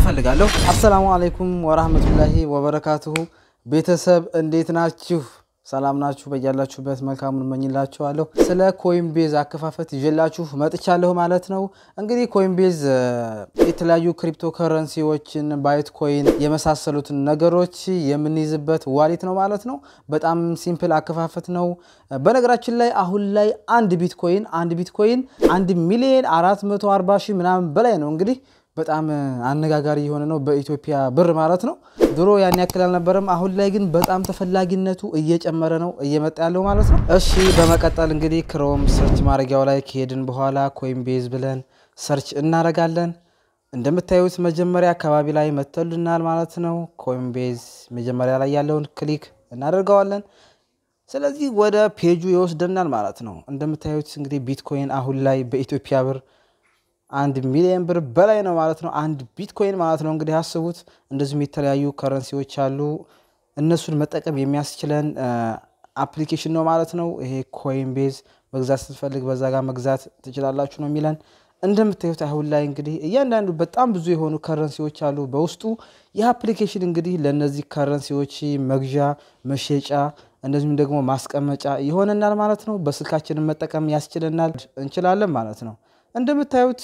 እፈልጋለሁ። አሰላሙ አለይኩም ወራህመቱላሂ ወበረካቱሁ። ቤተሰብ እንዴት ናችሁ? ሰላም ናችሁ? በያላችሁበት መልካሙን እመኝላችኋለሁ። ስለ ኮይንቤዝ አከፋፈት ይዤላችሁ መጥቻለሁ ማለት ነው። እንግዲህ ኮይንቤዝ የተለያዩ ክሪፕቶ ከረንሲዎችን ባይትኮይን የመሳሰሉትን ነገሮች የምንይዝበት ዋሊት ነው ማለት ነው። በጣም ሲምፕል አከፋፈት ነው። በነገራችን ላይ አሁን ላይ አንድ ቢትኮይን አንድ ቢትኮይን አንድ ሚሊዮን አራት መቶ አርባ ሺህ ምናምን በላይ ነው እንግዲህ በጣም አነጋጋሪ የሆነ ነው፣ በኢትዮጵያ ብር ማለት ነው። ድሮ ያን ያክል አልነበረም። አሁን ላይ ግን በጣም ተፈላጊነቱ እየጨመረ ነው እየመጣ ያለው ማለት ነው። እሺ፣ በመቀጠል እንግዲህ ክሮም ሰርች ማድረጊያው ላይ ከሄድን በኋላ ኮይን ቤዝ ብለን ሰርች እናረጋለን። እንደምታዩት መጀመሪያ አካባቢ ላይ መተሉናል ማለት ነው። ኮይን ቤዝ መጀመሪያ ላይ ያለውን ክሊክ እናደርገዋለን። ስለዚህ ወደ ፔጁ ይወስደናል ማለት ነው። እንደምታዩት እንግዲህ ቢትኮይን አሁን ላይ በኢትዮጵያ ብር አንድ ሚሊየን ብር በላይ ነው ማለት ነው። አንድ ቢትኮይን ማለት ነው እንግዲህ አስቡት። እንደዚሁም የተለያዩ ከረንሲዎች አሉ። እነሱን መጠቀም የሚያስችለን አፕሊኬሽን ነው ማለት ነው። ይሄ ኮይን ቤዝ መግዛት ስትፈልግ በዛ ጋር መግዛት ትችላላችሁ ነው የሚለን። እንደምታዩት አሁን ላይ እንግዲህ እያንዳንዱ በጣም ብዙ የሆኑ ከረንሲዎች አሉ በውስጡ። ይህ አፕሊኬሽን እንግዲህ ለእነዚህ ከረንሲዎች መግዣ፣ መሸጫ እንደዚሁም ደግሞ ማስቀመጫ ይሆነናል ማለት ነው። በስልካችንን መጠቀም ያስችለናል እንችላለን ማለት ነው። እንደምታዩት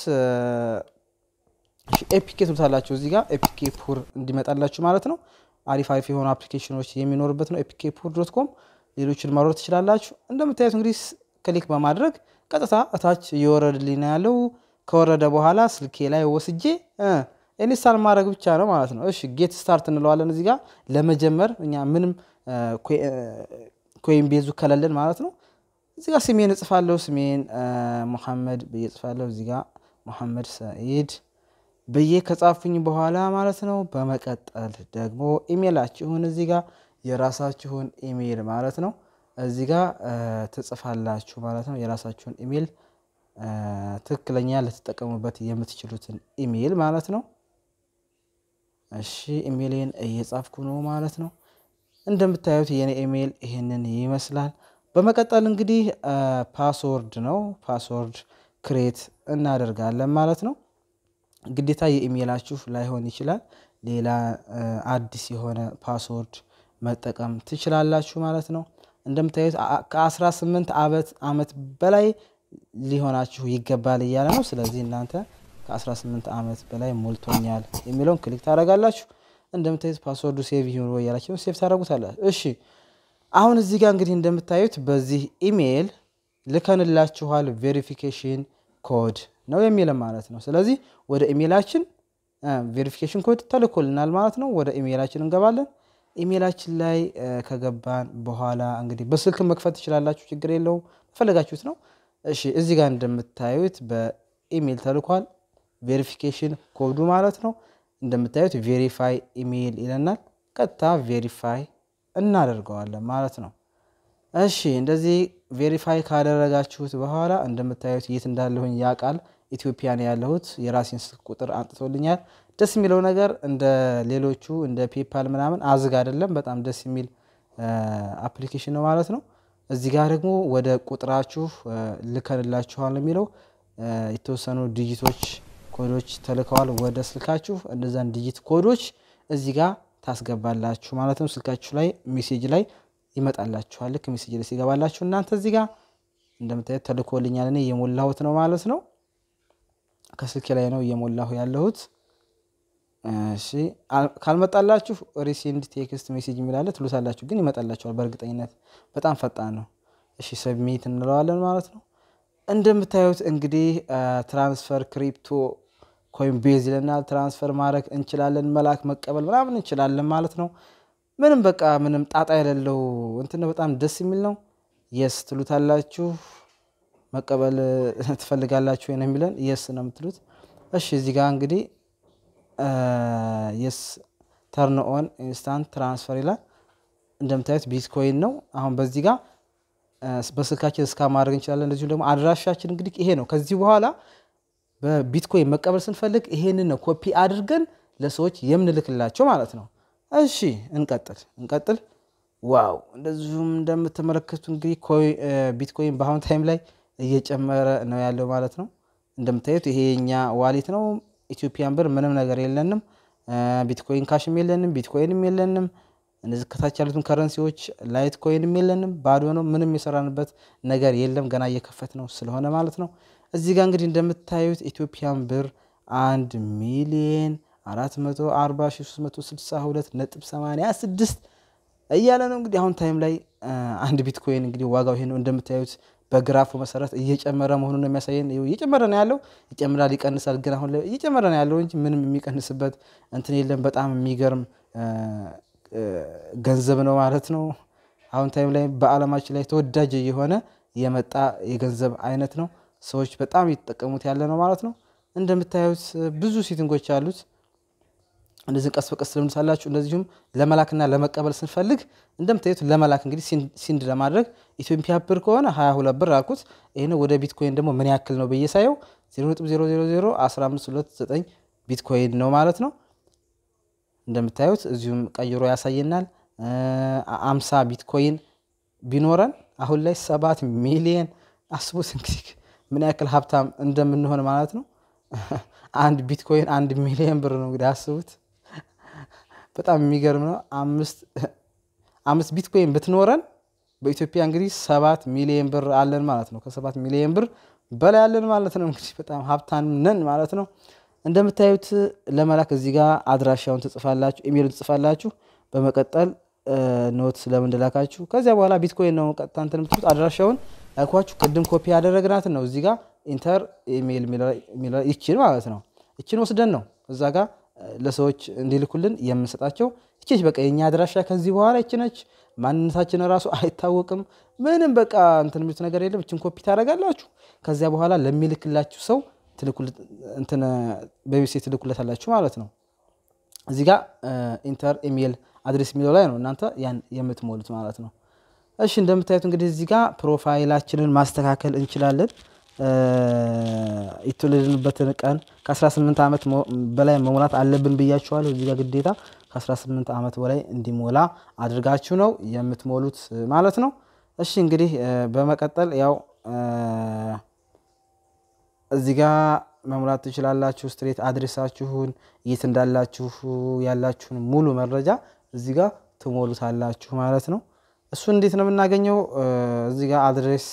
ኤፒኬ ትሉታላችሁ እዚህ ጋር ኤፒኬ ፑር እንዲመጣላችሁ ማለት ነው። አሪፍ አሪፍ የሆኑ አፕሊኬሽኖች የሚኖርበት ነው። ኤፒኬ ፑር ዶት ኮም ሌሎችን ማውረድ ትችላላችሁ። እንደምታዩት እንግዲህ ክሊክ በማድረግ ቀጥታ እታች እየወረድልኝ ነው ያለው። ከወረደ በኋላ ስልኬ ላይ ወስጄ ኢንስታል ማድረግ ብቻ ነው ማለት ነው። እሺ ጌት ስታርት እንለዋለን እዚህ ጋር ለመጀመር እኛ ምንም ኮይን ቤዙ ከለልን ማለት ነው። እዚህ ጋር ስሜን እጽፋለሁ። ስሜን ሙሐመድ ብዬ እጽፋለሁ። እዚህ ጋር ሙሐመድ ሰኢድ ብዬ ከጻፉኝ በኋላ ማለት ነው። በመቀጠል ደግሞ ኢሜላችሁን እዚህ ጋር የራሳችሁን ኢሜል ማለት ነው እዚህ ጋር ትጽፋላችሁ ማለት ነው። የራሳችሁን ኢሜል ትክክለኛ ልትጠቀሙበት የምትችሉትን ኢሜል ማለት ነው። እሺ ኢሜልን እየጻፍኩ ነው ማለት ነው። እንደምታዩት የኔ ኢሜል ይህንን ይመስላል። በመቀጠል እንግዲህ ፓስወርድ ነው። ፓስወርድ ክሬት እናደርጋለን ማለት ነው። ግዴታ የኢሜይላችሁ ላይሆን ይችላል። ሌላ አዲስ የሆነ ፓስወርድ መጠቀም ትችላላችሁ ማለት ነው። እንደምታዩት ከ18 ዓመት በላይ ሊሆናችሁ ይገባል እያለ ነው። ስለዚህ እናንተ ከ18 ዓመት በላይ ሞልቶኛል የሚለውን ክሊክ ታደርጋላችሁ። እንደምታዩት ፓስወርዱ ሴቭ ይሁን እያላችሁ ሴቭ ታደርጉታላችሁ። እሺ አሁን እዚህ ጋር እንግዲህ እንደምታዩት በዚህ ኢሜይል ልከንላችኋል ቬሪፊኬሽን ኮድ ነው የሚል ማለት ነው። ስለዚህ ወደ ኢሜይላችን ቬሪፊኬሽን ኮድ ተልኮልናል ማለት ነው። ወደ ኢሜይላችን እንገባለን። ኢሜይላችን ላይ ከገባን በኋላ እንግዲህ በስልክ መክፈት ትችላላችሁ፣ ችግር የለውም፣ ፈለጋችሁት ነው። እሺ እዚህ ጋር እንደምታዩት በኢሜይል ተልኳል ቬሪፊኬሽን ኮዱ ማለት ነው። እንደምታዩት ቬሪፋይ ኢሜይል ይለናል። ቀጥታ ቬሪፋይ እናደርገዋለን ማለት ነው። እሺ እንደዚህ ቬሪፋይ ካደረጋችሁት በኋላ እንደምታዩት የት እንዳለሁኝ ያ ቃል ኢትዮጵያ ነው ያለሁት። የራሴን ስልክ ቁጥር አንጥቶልኛል። ደስ የሚለው ነገር እንደ ሌሎቹ እንደ ፔፓል ምናምን አዝግ አይደለም። በጣም ደስ የሚል አፕሊኬሽን ነው ማለት ነው። እዚህ ጋር ደግሞ ወደ ቁጥራችሁ ልከንላችኋል የሚለው የተወሰኑ ዲጂቶች ኮዶች ተልከዋል ወደ ስልካችሁ። እነዛን ዲጂት ኮዶች እዚህ ጋር ታስገባላችሁ ማለት ነው። ስልካችሁ ላይ ሜሴጅ ላይ ይመጣላችኋል። ልክ ሜሴጅ ላይ ሲገባላችሁ እናንተ እዚህ ጋር እንደምታዩት ተልኮልኛል። እኔ እየሞላሁት ነው ማለት ነው። ከስልኬ ላይ ነው እየሞላሁ ያለሁት። እሺ ካልመጣላችሁ ሪሴንድ ቴክስት ሜሴጅ የሚላለ ትሉታላችሁ፣ ግን ይመጣላችኋል በእርግጠኝነት በጣም ፈጣን ነው። እሺ ሰብሚት እንለዋለን ማለት ነው። እንደምታዩት እንግዲህ ትራንስፈር ክሪፕቶ ኮይን ቤዝ ይለናል። ትራንስፈር ማድረግ እንችላለን፣ መላክ መቀበል ምናምን እንችላለን ማለት ነው። ምንም በቃ ምንም ጣጣ የሌለው እንትን በጣም ደስ የሚል ነው። የስ ትሉታላችሁ፣ መቀበል ትፈልጋላችሁ ነው የሚለን። የስ ነው የምትሉት። እሺ እዚህ ጋር እንግዲህ የስ ተርን ኦን ኢንስታንት ትራንስፈር ይላል። እንደምታዩት ቢትኮይን ነው። አሁን በዚህ ጋር በስልካችን እስካ ማድረግ እንችላለን። እንደዚሁም ደግሞ አድራሻችን እንግዲህ ይሄ ነው ከዚህ በኋላ በቢትኮይን መቀበል ስንፈልግ ይሄንን ነው ኮፒ አድርገን ለሰዎች የምንልክላቸው ማለት ነው። እሺ እንቀጥል እንቀጥል። ዋው እንደዚሁም እንደምትመለከቱ እንግዲህ ቢትኮይን በአሁን ታይም ላይ እየጨመረ ነው ያለው ማለት ነው። እንደምታዩት ይሄ የኛ ዋሌት ነው። ኢትዮጵያን ብር ምንም ነገር የለንም። ቢትኮይን ካሽም የለንም፣ ቢትኮይንም የለንም። እነዚህ ከታች ያሉትን ከረንሲዎች ላይት ኮይንም የለንም። ባዶ ነው። ምንም የሰራንበት ነገር የለም። ገና እየከፈት ነው ስለሆነ ማለት ነው። እዚህ ጋር እንግዲህ እንደምታዩት ኢትዮጵያን ብር 1 ሚሊየን 444362.86 እያለ ነው እንግዲህ አሁን ታይም ላይ አንድ ቢትኮይን እንግዲህ ዋጋው ይሄ ነው። እንደምታዩት በግራፉ መሰረት እየጨመረ መሆኑን ነው የሚያሳየን። እየጨመረ ነው ያለው፣ ይጨምራል፣ ይቀንሳል። ግን አሁን ላይ እየጨመረ ነው ያለው እንጂ ምንም የሚቀንስበት እንትን የለም። በጣም የሚገርም ገንዘብ ነው ማለት ነው። አሁን ታይም ላይ በዓለማችን ላይ ተወዳጅ የሆነ የመጣ የገንዘብ አይነት ነው። ሰዎች በጣም እየተጠቀሙት ያለ ነው ማለት ነው። እንደምታዩት ብዙ ሴቲንጎች አሉት። እንደዚህ ቀስ በቀስ ልምድ እንደዚሁም ለመላክና ለመቀበል ስንፈልግ እንደምታዩት ለመላክ እንግዲህ ሲንድ ለማድረግ ኢትዮጵያ ብር ከሆነ 22 ብር አልኩት። ይህን ወደ ቢትኮይን ደግሞ ምን ያክል ነው ብዬ ሳየው 0.00015299 ቢትኮይን ነው ማለት ነው። እንደምታዩት እዚሁም ቀይሮ ያሳየናል። 50 ቢትኮይን ቢኖረን አሁን ላይ ሰባት ሚሊየን አስቡት እንግዲህ ምን ያክል ሀብታም እንደምንሆን ማለት ነው። አንድ ቢትኮይን አንድ ሚሊዮን ብር ነው እንግዲህ አስቡት። በጣም የሚገርም ነው። አምስት ቢትኮይን ብትኖረን በኢትዮጵያ እንግዲህ ሰባት ሚሊዮን ብር አለን ማለት ነው። ከሰባት ሚሊዮን ብር በላይ አለን ማለት ነው። እንግዲህ በጣም ሀብታም ነን ማለት ነው። እንደምታዩት ለመላክ እዚህ ጋር አድራሻውን ትጽፋላችሁ፣ ኢሜሉን ትጽፋላችሁ። በመቀጠል ኖት ለምን ከዚያ በኋላ ቢትኮይን ነው ቀጥታ እንትን የምትሉት አድራሻውን አልኳችሁ ቅድም ኮፒ ያደረግናትን ነው እዚህ ጋር ኢንተር ኢሜል ይችን ማለት ነው። ይችን ወስደን ነው እዛ ጋር ለሰዎች እንዲልኩልን የምንሰጣቸው። ይችች በቃ የኛ አድራሻ ከዚህ በኋላ ይችነች። ማንነታችን ራሱ አይታወቅም። ምንም በቃ እንትን የሚሉት ነገር የለም። ይችን ኮፒ ታደርጋላችሁ። ከዚያ በኋላ ለሚልክላችሁ ሰው በዩሴ ትልኩለታላችሁ ማለት ነው። እዚህ ጋር ኢንተር ኢሜል አድሬስ የሚለው ላይ ነው እናንተ ያን የምትሞሉት ማለት ነው። እሺ እንደምታዩት እንግዲህ እዚህ ጋር ፕሮፋይላችንን ማስተካከል እንችላለን። የተወለድንበትን ቀን ከ18 ዓመት በላይ መሙላት አለብን ብያችኋለሁ። እዚህ ጋር ግዴታ ከ18 ዓመት በላይ እንዲሞላ አድርጋችሁ ነው የምትሞሉት ማለት ነው። እሺ እንግዲህ በመቀጠል ያው እዚህ ጋር መሙላት ትችላላችሁ። ስትሬት አድሬሳችሁን፣ የት እንዳላችሁ ያላችሁን ሙሉ መረጃ እዚህ ጋር ትሞሉታላችሁ ማለት ነው። እሱን እንዴት ነው የምናገኘው? እዚህ ጋር አድሬስ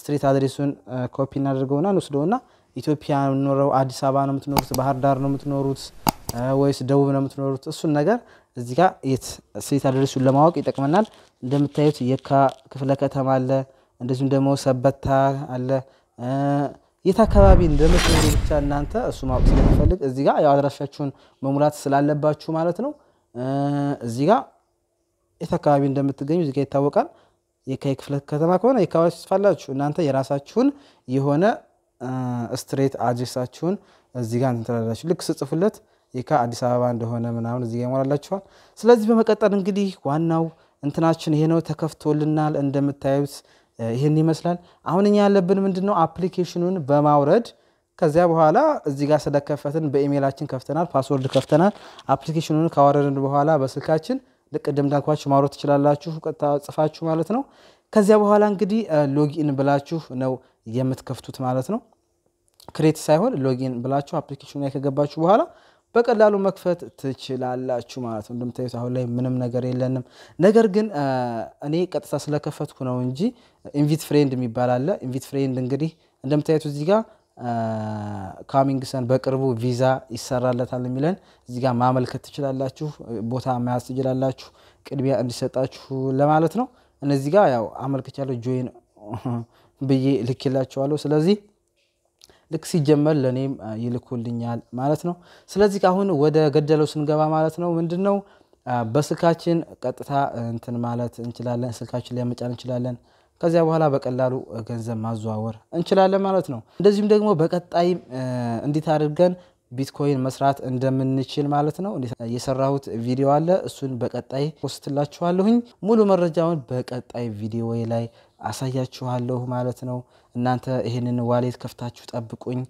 ስትሪት አድሬሱን ኮፒ እናደርገውና እንወስደውና ኢትዮጵያ ነው አዲስ አበባ ነው የምትኖሩት፣ ባህር ዳር ነው የምትኖሩት ወይስ ደቡብ ነው የምትኖሩት? እሱን ነገር እዚ ጋር የት ስትሪት አድሬሱን ለማወቅ ይጠቅመናል። እንደምታዩት የካ ክፍለ ከተማ አለ፣ እንደዚሁም ደግሞ ሰበታ አለ። የት አካባቢ እንደምትኖሩ ብቻ እናንተ እሱ ማወቅ ስለሚፈልግ እዚ ጋር አድራሻችሁን መሙላት ስላለባችሁ ማለት ነው እዚ ጋር የት አካባቢ እንደምትገኙ እዚጋ ይታወቃል። ክፍለ ከተማ ከሆነ የካባቢ ስፋላችሁ እናንተ የራሳችሁን የሆነ ስትሬት አድሬሳችሁን እዚጋ ትላላችሁ። ልክ ስጽፉለት የካ አዲስ አበባ እንደሆነ ምናምን እዚጋ ይሞላላችኋል። ስለዚህ በመቀጠል እንግዲህ ዋናው እንትናችን ይሄ ነው፣ ተከፍቶልናል። እንደምታዩት ይህን ይመስላል። አሁን እኛ ያለብን ምንድን ነው አፕሊኬሽኑን በማውረድ ከዚያ በኋላ እዚህ ጋር ስለከፈትን በኢሜይላችን ከፍተናል፣ ፓስወርድ ከፍተናል። አፕሊኬሽኑን ካወረድን በኋላ በስልካችን ልቅ ቅድም እንዳልኳችሁ ማውረድ ትችላላችሁ፣ ቀጥታ ጽፋችሁ ማለት ነው። ከዚያ በኋላ እንግዲህ ሎጊን ብላችሁ ነው የምትከፍቱት ማለት ነው። ክሬት ሳይሆን ሎጊን ብላችሁ አፕሊኬሽኑ ላይ ከገባችሁ በኋላ በቀላሉ መክፈት ትችላላችሁ ማለት ነው። እንደምታዩት አሁን ላይ ምንም ነገር የለንም። ነገር ግን እኔ ቀጥታ ስለከፈትኩ ነው እንጂ ኢንቪት ፍሬንድ የሚባል አለ። ኢንቪት ፍሬንድ እንግዲህ እንደምታዩት እዚህ ጋር ካሚንግሰን በቅርቡ ቪዛ ይሰራለታል የሚለን እዚህ ጋር ማመልከት ትችላላችሁ፣ ቦታ መያዝ ትችላላችሁ፣ ቅድሚያ እንዲሰጣችሁ ለማለት ነው። እነዚህ ጋር ያው አመልክቻለሁ ጆይን ብዬ ልክላችኋለሁ። ስለዚህ ልክ ሲጀመር ለእኔም ይልኩልኛል ማለት ነው። ስለዚህ አሁን ወደ ገደለው ስንገባ ማለት ነው ምንድን ነው በስልካችን ቀጥታ እንትን ማለት እንችላለን። ስልካችን ላይ መጫን እንችላለን። ከዚያ በኋላ በቀላሉ ገንዘብ ማዘዋወር እንችላለን ማለት ነው። እንደዚሁም ደግሞ በቀጣይም እንዴት አድርገን ቢትኮይን መስራት እንደምንችል ማለት ነው የሰራሁት ቪዲዮ አለ። እሱን በቀጣይ ፖስትላችኋለሁኝ። ሙሉ መረጃውን በቀጣይ ቪዲዮ ላይ አሳያችኋለሁ ማለት ነው። እናንተ ይህንን ዋሌት ከፍታችሁ ጠብቁኝ።